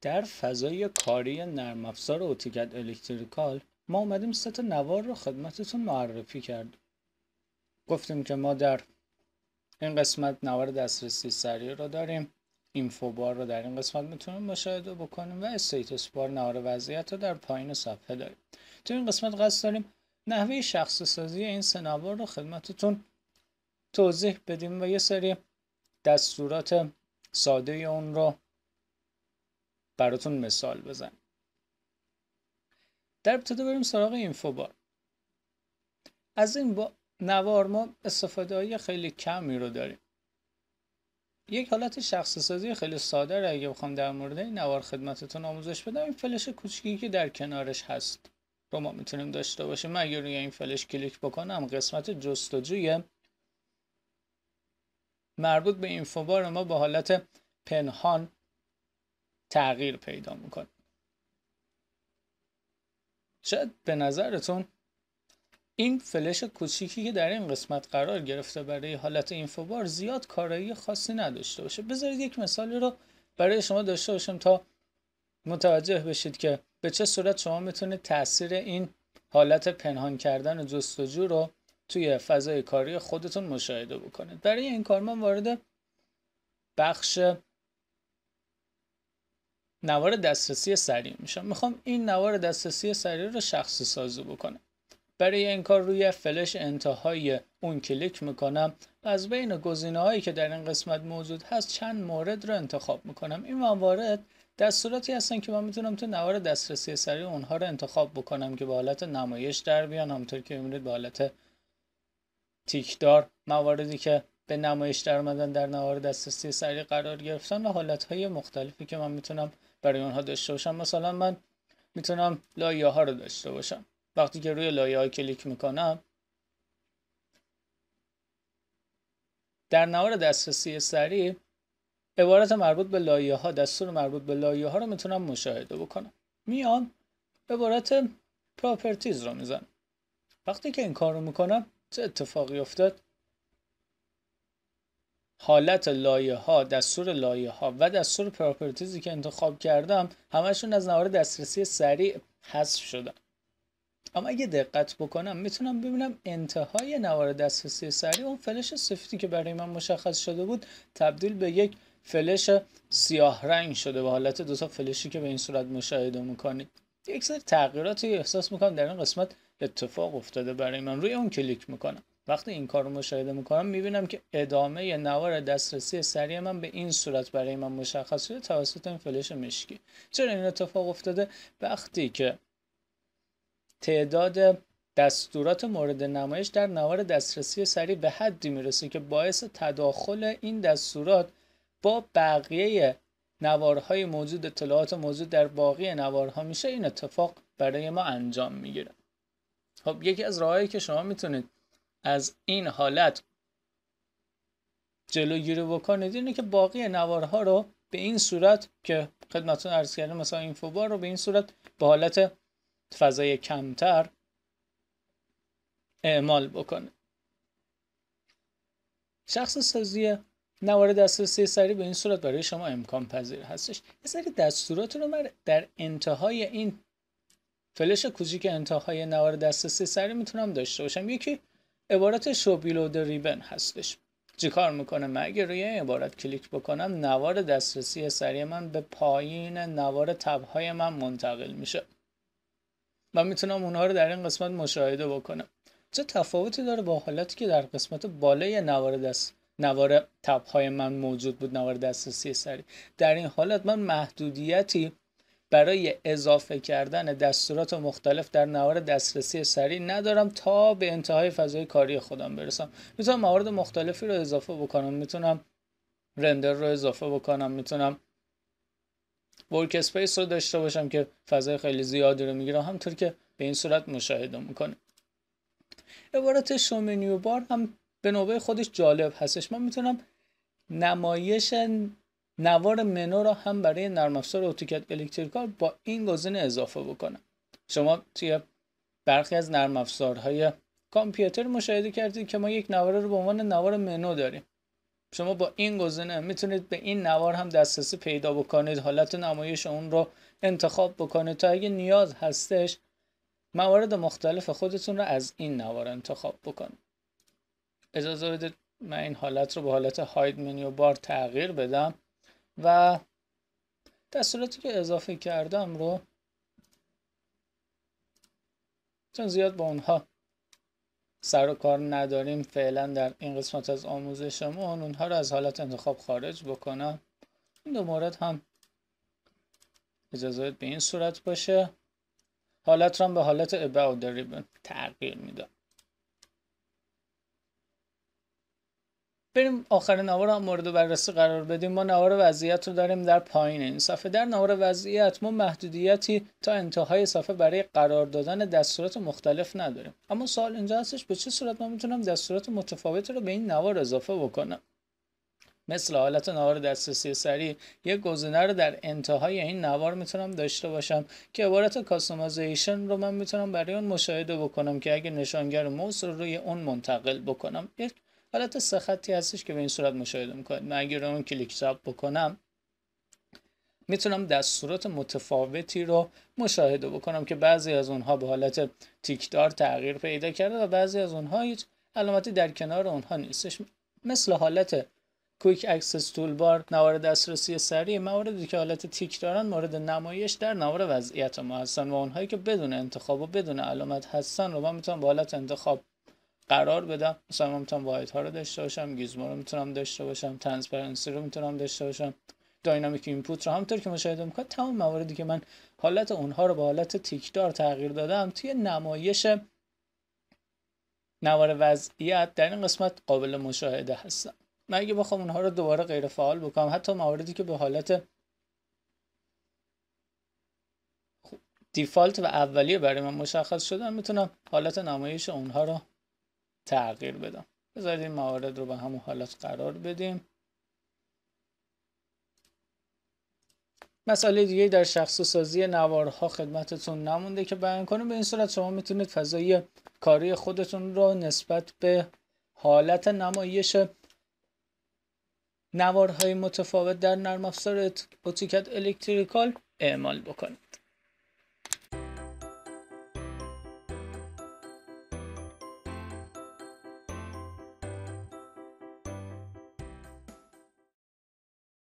در فضای کاری نرم افزار اتوکد الکتریکال ما اومدیم سه نوار رو خدمتتون معرفی کرد گفتیم که ما در این قسمت نوار دسترسی سریع رو داریم اینفو بار رو در این قسمت میتونیم مشاهده بکنیم و استیتوس بار نوار وضعیت رو در پایین صفحه داریم تو این قسمت قصد داریم نحوه شخص سازی این سه نوار رو خدمتتون توضیح بدیم و یه سری دستورات ساده اون رو براتون مثال بزن. در ابتدا بریم سراغ اینفوبار از این با نوار ما استفاده های خیلی کمی رو داریم یک حالت شخصی سازی خیلی ساده رو اگه بخوام در مورد این نوار خدمتتون آموزش بدم این فلش کوچکی که در کنارش هست رو ما میتونیم داشته باشیم من اگر روی این فلش کلیک بکنم قسمت جستجوی مربوط به اینفوبار ما با حالت پنهان تغییر پیدا میکنه شاید به نظرتون این فلش کوچیکی که در این قسمت قرار گرفته برای حالت اینفوبار زیاد کارایی خاصی نداشته باشه بذارید یک مثالی رو برای شما داشته باشم تا متوجه بشید که به چه صورت شما میتونید تاثیر این حالت پنهان کردن و جستجو رو توی فضای کاری خودتون مشاهده بکنید برای این کار من وارد بخش نوار دسترسی سریع میشم میخوام این نوار دسترسی سریع رو شخصی سازو بکنم برای این کار روی فلش انتهای اون کلیک میکنم و از بین گزینه هایی که در این قسمت موجود هست چند مورد رو انتخاب میکنم این موارد دستوراتی هستن که من میتونم تو نوار دسترسی سریع اونها رو انتخاب بکنم که به حالت نمایش در بیان همطور که میبینید به حالت تیکدار مواردی که به نمایش در در نوار دسترسی سریع قرار گرفتن و حالت های مختلفی که من میتونم برای اونها داشته باشم مثلا من میتونم لایه ها رو داشته باشم وقتی که روی لایه های کلیک میکنم در نوار دسترسی سریع عبارت مربوط به لایه ها دستور مربوط به لایه ها رو میتونم مشاهده بکنم میان عبارت پراپرتیز رو میزنم وقتی که این کار رو میکنم چه اتفاقی افتاد حالت لایه ها دستور لایه ها و دستور پراپرتیزی که انتخاب کردم همشون از نوار دسترسی سریع حذف شدن اما اگه دقت بکنم میتونم ببینم انتهای نوار دسترسی سریع اون فلش سفیدی که برای من مشخص شده بود تبدیل به یک فلش سیاه رنگ شده به حالت دوتا فلشی که به این صورت مشاهده میکنید یک سری تغییراتی احساس میکنم در این قسمت اتفاق افتاده برای من روی اون کلیک میکنم وقتی این کار رو مشاهده میکنم میبینم که ادامه نوار دسترسی سریع من به این صورت برای من مشخص شده توسط این فلش مشکی چرا این اتفاق افتاده وقتی که تعداد دستورات مورد نمایش در نوار دسترسی سریع به حدی میرسه که باعث تداخل این دستورات با بقیه نوارهای موجود اطلاعات موجود در باقی نوارها میشه این اتفاق برای ما انجام میگیره خب یکی از راهایی که شما میتونید از این حالت جلوگیری بکنید اینه که باقی نوارها رو به این صورت که خدمتون عرض مثلا این فوبار رو به این صورت به حالت فضای کمتر اعمال بکنه شخص سازی نوار دسترسی سری به این صورت برای شما امکان پذیر هستش یه سری دستورات رو در انتهای این فلش کوچیک انتهای نوار دسترسی سری میتونم داشته باشم یکی عبارت شو بیلود ریبن هستش چیکار میکنه اگر روی این عبارت کلیک بکنم نوار دسترسی سریع من به پایین نوار تبهای من منتقل میشه و میتونم اونها رو در این قسمت مشاهده بکنم چه تفاوتی داره با حالتی که در قسمت بالای نوار دست نوار تبهای من موجود بود نوار دسترسی سریع در این حالت من محدودیتی برای اضافه کردن دستورات مختلف در نوار دسترسی سریع ندارم تا به انتهای فضای کاری خودم برسم میتونم موارد مختلفی رو اضافه بکنم میتونم رندر رو اضافه بکنم میتونم ورک اسپیس رو داشته باشم که فضای خیلی زیادی رو میگیرم همطور که به این صورت مشاهده میکنه عبارت شومنیو بار هم به نوبه خودش جالب هستش من میتونم نمایش نوار منو را هم برای نرم افزار اتوکد الکتریکال با این گزینه اضافه بکنم شما توی برخی از نرم افزارهای کامپیوتر مشاهده کردید که ما یک نوار رو به عنوان نوار منو داریم شما با این گزینه میتونید به این نوار هم دسترسی پیدا بکنید حالت نمایش اون رو انتخاب بکنید تا اگه نیاز هستش موارد مختلف خودتون رو از این نوار انتخاب بکنید اجازه بدید من این حالت رو به حالت هاید منیو بار تغییر بدم و دستوراتی که اضافه کردم رو چون زیاد با اونها سر و کار نداریم فعلا در این قسمت از آموزشمون اونها رو از حالت انتخاب خارج بکنم این دو مورد هم اجازه به این صورت باشه حالت رو هم به حالت about the تغییر میدم بریم آخر نوار هم مورد بررسی قرار بدیم ما نوار وضعیت رو داریم در پایین این صفحه در نوار وضعیت ما محدودیتی تا انتهای صفحه برای قرار دادن دستورات مختلف نداریم اما سوال اینجا هستش به چه صورت من میتونم دستورات متفاوت رو به این نوار اضافه بکنم مثل حالت نوار دسترسی سریع یک گزینه رو در انتهای این نوار میتونم داشته باشم که عبارت کاستومایزیشن رو من میتونم برای اون مشاهده بکنم که اگه نشانگر موس رو روی اون منتقل بکنم یک حالت سه خطی هستش که به این صورت مشاهده میکنید من اگر اون کلیک زب بکنم میتونم دستورات متفاوتی رو مشاهده بکنم که بعضی از اونها به حالت تیکدار تغییر پیدا کرده و بعضی از اونها هیچ علامتی در کنار اونها نیستش مثل حالت کویک اکسس تول بار نوار دسترسی سریع مواردی که حالت تیک دارن مورد نمایش در نوار وضعیت ما هستن و اونهایی که بدون انتخاب و بدون علامت هستن رو من میتونم به حالت انتخاب قرار بدم مثلا من میتونم واحد ها رو داشته باشم گیزمو رو میتونم داشته باشم ترانسپرنسی رو میتونم داشته باشم داینامیک اینپوت رو همونطور که مشاهده میکنید تمام مواردی که من حالت اونها رو به حالت تیکدار تغییر دادم توی نمایش نوار وضعیت در این قسمت قابل مشاهده هستم من اگه بخوام اونها رو دوباره غیر فعال بکنم حتی مواردی که به حالت دیفالت و اولیه برای من مشخص شدن میتونم حالت نمایش اونها رو تغییر بدم بذارید این موارد رو به همون حالت قرار بدیم مسئله دیگه در شخص سازی نوارها خدمتتون نمونده که بیان کنیم به این صورت شما میتونید فضای کاری خودتون رو نسبت به حالت نمایش نوارهای متفاوت در نرم افزار الکتریکال اعمال بکنید